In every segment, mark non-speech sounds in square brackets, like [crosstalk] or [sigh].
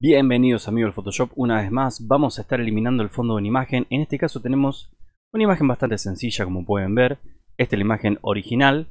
Bienvenidos amigos al Photoshop, una vez más vamos a estar eliminando el fondo de una imagen. En este caso tenemos una imagen bastante sencilla como pueden ver. Esta es la imagen original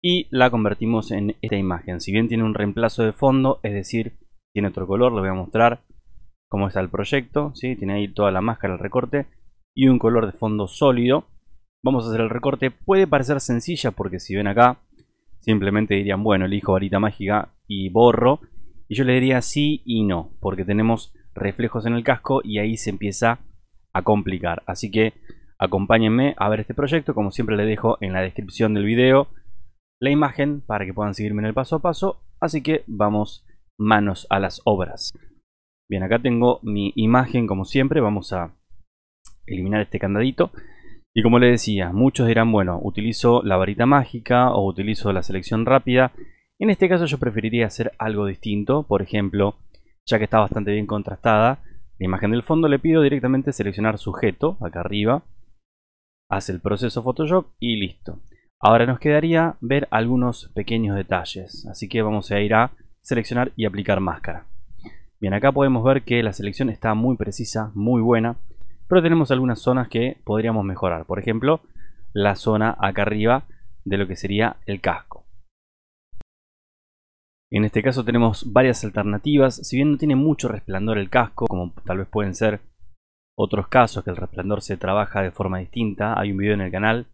y la convertimos en esta imagen. Si bien tiene un reemplazo de fondo, es decir, tiene otro color, lo voy a mostrar cómo está el proyecto. ¿sí? Tiene ahí toda la máscara, el recorte y un color de fondo sólido. Vamos a hacer el recorte, puede parecer sencilla porque si ven acá, simplemente dirían, bueno, elijo varita mágica y borro y yo le diría sí y no, porque tenemos reflejos en el casco y ahí se empieza a complicar. Así que acompáñenme a ver este proyecto, como siempre le dejo en la descripción del video la imagen para que puedan seguirme en el paso a paso. Así que vamos manos a las obras. Bien, acá tengo mi imagen como siempre, vamos a eliminar este candadito. Y como les decía, muchos dirán, bueno, utilizo la varita mágica o utilizo la selección rápida en este caso yo preferiría hacer algo distinto, por ejemplo, ya que está bastante bien contrastada, la imagen del fondo le pido directamente seleccionar sujeto, acá arriba, hace el proceso Photoshop y listo. Ahora nos quedaría ver algunos pequeños detalles, así que vamos a ir a seleccionar y aplicar máscara. Bien, acá podemos ver que la selección está muy precisa, muy buena, pero tenemos algunas zonas que podríamos mejorar. Por ejemplo, la zona acá arriba de lo que sería el casco. En este caso tenemos varias alternativas, si bien no tiene mucho resplandor el casco, como tal vez pueden ser otros casos que el resplandor se trabaja de forma distinta, hay un video en el canal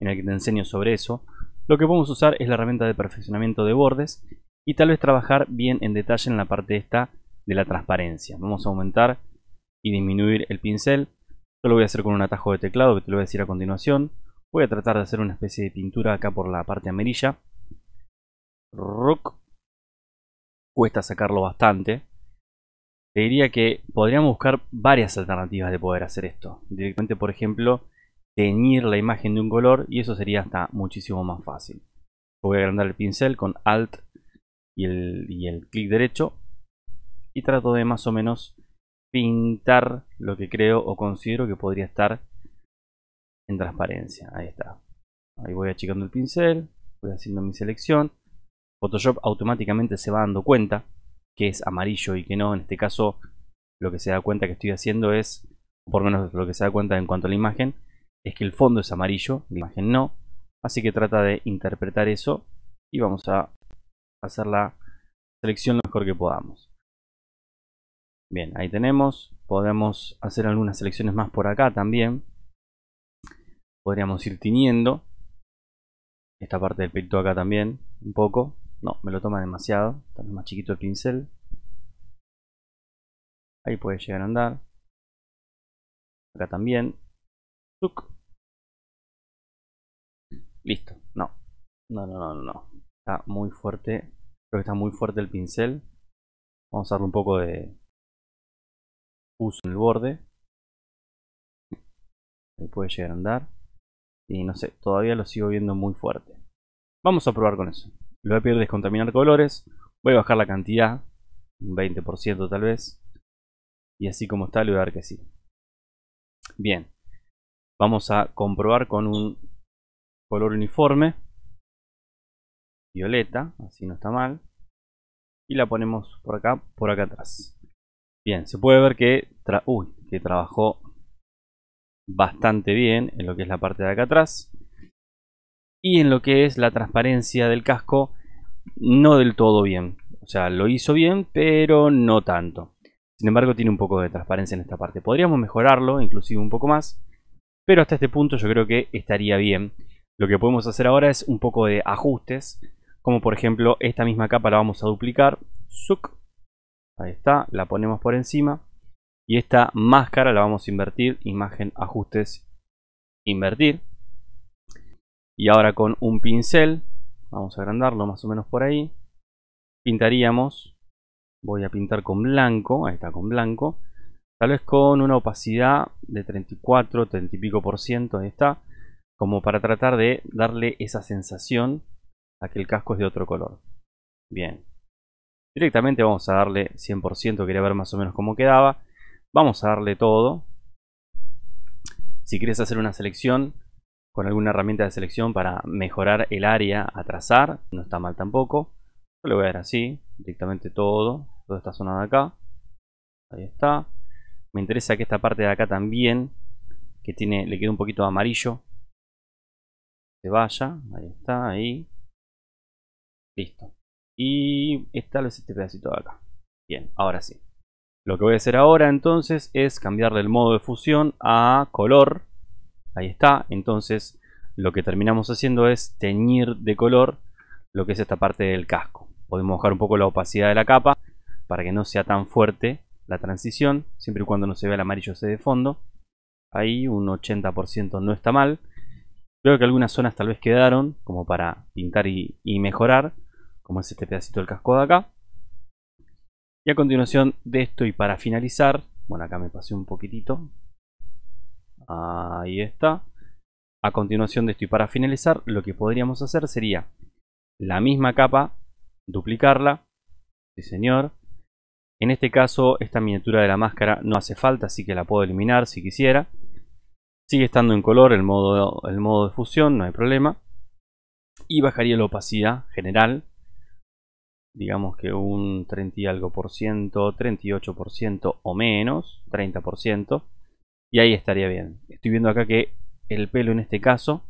en el que te enseño sobre eso, lo que podemos usar es la herramienta de perfeccionamiento de bordes y tal vez trabajar bien en detalle en la parte esta de la transparencia. Vamos a aumentar y disminuir el pincel. Yo lo voy a hacer con un atajo de teclado que te lo voy a decir a continuación. Voy a tratar de hacer una especie de pintura acá por la parte amarilla cuesta sacarlo bastante. Te diría que podríamos buscar varias alternativas de poder hacer esto. Directamente, por ejemplo, teñir la imagen de un color y eso sería hasta muchísimo más fácil. voy a agrandar el pincel con Alt y el, y el clic derecho y trato de más o menos pintar lo que creo o considero que podría estar en transparencia. Ahí está. Ahí voy achicando el pincel, voy haciendo mi selección. Photoshop automáticamente se va dando cuenta que es amarillo y que no. En este caso, lo que se da cuenta que estoy haciendo es, por lo menos lo que se da cuenta en cuanto a la imagen, es que el fondo es amarillo, la imagen no. Así que trata de interpretar eso y vamos a hacer la selección lo mejor que podamos. Bien, ahí tenemos. Podemos hacer algunas selecciones más por acá también. Podríamos ir tiñendo esta parte del peito acá también, un poco. No, me lo toma demasiado. está más chiquito el pincel. Ahí puede llegar a andar. Acá también. Listo. No. No, no, no, no. Está muy fuerte. Creo que está muy fuerte el pincel. Vamos a darle un poco de uso en el borde. Ahí puede llegar a andar. Y no sé, todavía lo sigo viendo muy fuerte. Vamos a probar con eso. Lo voy a pedir descontaminar colores. Voy a bajar la cantidad, un 20% tal vez. Y así como está, le voy a dar que sí. Bien. Vamos a comprobar con un color uniforme. Violeta, así no está mal. Y la ponemos por acá, por acá atrás. Bien, se puede ver que, que trabajó bastante bien en lo que es la parte de acá atrás. Y en lo que es la transparencia del casco, no del todo bien. O sea, lo hizo bien, pero no tanto. Sin embargo, tiene un poco de transparencia en esta parte. Podríamos mejorarlo, inclusive un poco más. Pero hasta este punto yo creo que estaría bien. Lo que podemos hacer ahora es un poco de ajustes. Como por ejemplo, esta misma capa la vamos a duplicar. Suc. Ahí está, la ponemos por encima. Y esta máscara la vamos a invertir. Imagen, ajustes, invertir. Y ahora con un pincel vamos a agrandarlo más o menos por ahí, pintaríamos, voy a pintar con blanco, ahí está con blanco, tal vez con una opacidad de 34, 30 y pico por ciento, ahí está, como para tratar de darle esa sensación a que el casco es de otro color. Bien, directamente vamos a darle 100%, quería ver más o menos cómo quedaba, vamos a darle todo, si quieres hacer una selección, con alguna herramienta de selección para mejorar el área a trazar, no está mal tampoco. lo le voy a dar así, directamente todo, toda esta zona de acá. Ahí está. Me interesa que esta parte de acá también, que tiene, le queda un poquito amarillo, se vaya. Ahí está, ahí. Listo. Y esta es este pedacito de acá. Bien, ahora sí. Lo que voy a hacer ahora entonces es cambiarle el modo de fusión a color Ahí está. Entonces lo que terminamos haciendo es teñir de color lo que es esta parte del casco. Podemos bajar un poco la opacidad de la capa para que no sea tan fuerte la transición, siempre y cuando no se vea el amarillo ese de fondo. Ahí un 80% no está mal. Creo que algunas zonas tal vez quedaron como para pintar y, y mejorar, como es este pedacito del casco de acá. Y a continuación de esto y para finalizar, bueno acá me pasé un poquitito, Ahí está. A continuación de esto y para finalizar, lo que podríamos hacer sería la misma capa, duplicarla. Sí, señor. En este caso, esta miniatura de la máscara no hace falta, así que la puedo eliminar si quisiera. Sigue estando en color el modo, de fusión, no hay problema. Y bajaría la opacidad general. Digamos que un 30 y algo por ciento, 38% o menos, 30% y ahí estaría bien. Estoy viendo acá que el pelo en este caso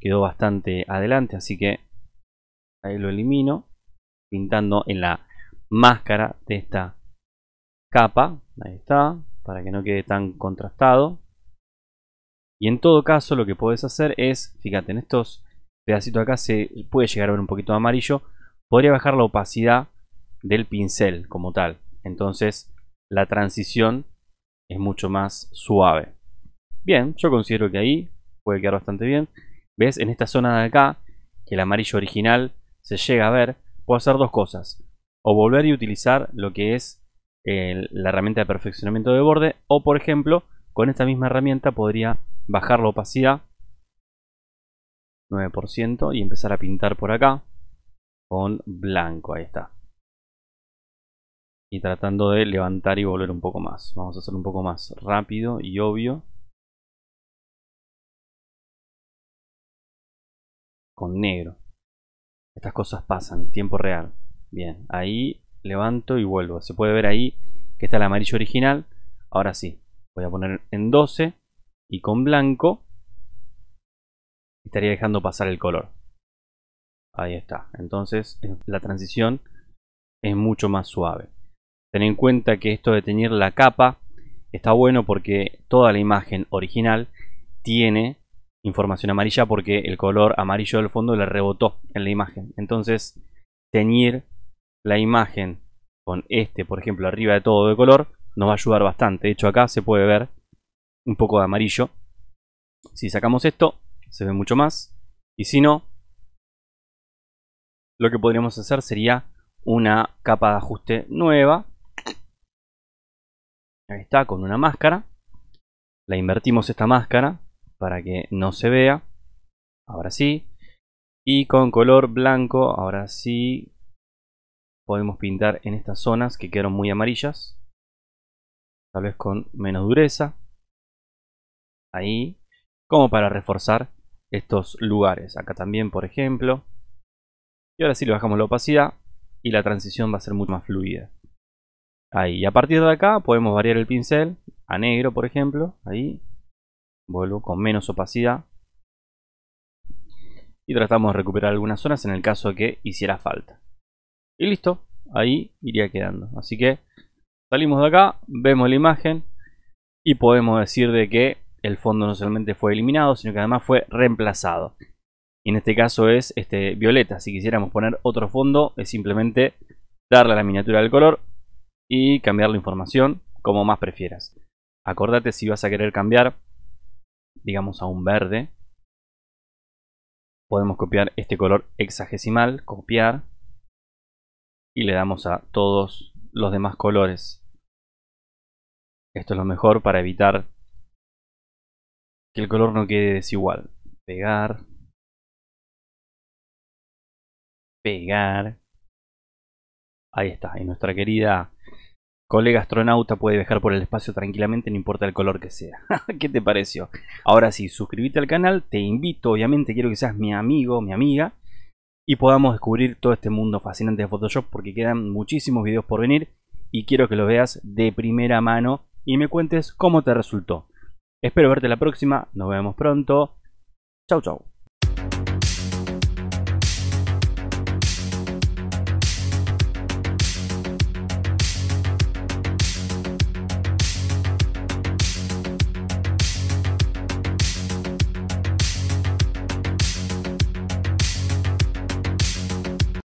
quedó bastante adelante, así que ahí lo elimino, pintando en la máscara de esta capa, ahí está, para que no quede tan contrastado. Y en todo caso lo que puedes hacer es, fíjate, en estos pedacitos acá se puede llegar a ver un poquito amarillo, podría bajar la opacidad del pincel como tal. Entonces la transición es mucho más suave. Bien, yo considero que ahí puede quedar bastante bien. ¿Ves? En esta zona de acá, que el amarillo original se llega a ver, puedo hacer dos cosas. O volver y utilizar lo que es eh, la herramienta de perfeccionamiento de borde. O por ejemplo, con esta misma herramienta podría bajar la opacidad 9% y empezar a pintar por acá con blanco. Ahí está y tratando de levantar y volver un poco más. Vamos a hacer un poco más rápido y obvio. Con negro. Estas cosas pasan, tiempo real. Bien, ahí levanto y vuelvo. Se puede ver ahí que está el amarillo original. Ahora sí, voy a poner en 12 y con blanco estaría dejando pasar el color. Ahí está. Entonces la transición es mucho más suave. Ten en cuenta que esto de teñir la capa está bueno porque toda la imagen original tiene información amarilla porque el color amarillo del fondo le rebotó en la imagen. Entonces, teñir la imagen con este, por ejemplo, arriba de todo de color, nos va a ayudar bastante. De hecho, acá se puede ver un poco de amarillo. Si sacamos esto, se ve mucho más. Y si no, lo que podríamos hacer sería una capa de ajuste nueva está con una máscara. La invertimos esta máscara para que no se vea. Ahora sí. Y con color blanco, ahora sí, podemos pintar en estas zonas que quedaron muy amarillas. Tal vez con menos dureza. Ahí. Como para reforzar estos lugares. Acá también, por ejemplo. Y ahora sí le bajamos la opacidad y la transición va a ser mucho más fluida. Ahí, y a partir de acá podemos variar el pincel a negro, por ejemplo. Ahí, vuelvo con menos opacidad. Y tratamos de recuperar algunas zonas en el caso que hiciera falta. Y listo, ahí iría quedando. Así que salimos de acá, vemos la imagen y podemos decir de que el fondo no solamente fue eliminado, sino que además fue reemplazado. Y en este caso es este violeta. Si quisiéramos poner otro fondo, es simplemente darle a la miniatura del color, y cambiar la información como más prefieras. Acordate si vas a querer cambiar, digamos, a un verde. Podemos copiar este color hexagesimal, copiar, y le damos a todos los demás colores. Esto es lo mejor para evitar que el color no quede desigual. Pegar. Pegar. Ahí está. Y nuestra querida Colega astronauta puede viajar por el espacio tranquilamente, no importa el color que sea. [laughs] ¿Qué te pareció? Ahora sí, suscríbete al canal, te invito, obviamente quiero que seas mi amigo, mi amiga, y podamos descubrir todo este mundo fascinante de Photoshop porque quedan muchísimos videos por venir y quiero que los veas de primera mano y me cuentes cómo te resultó. Espero verte la próxima, nos vemos pronto. Chau chau.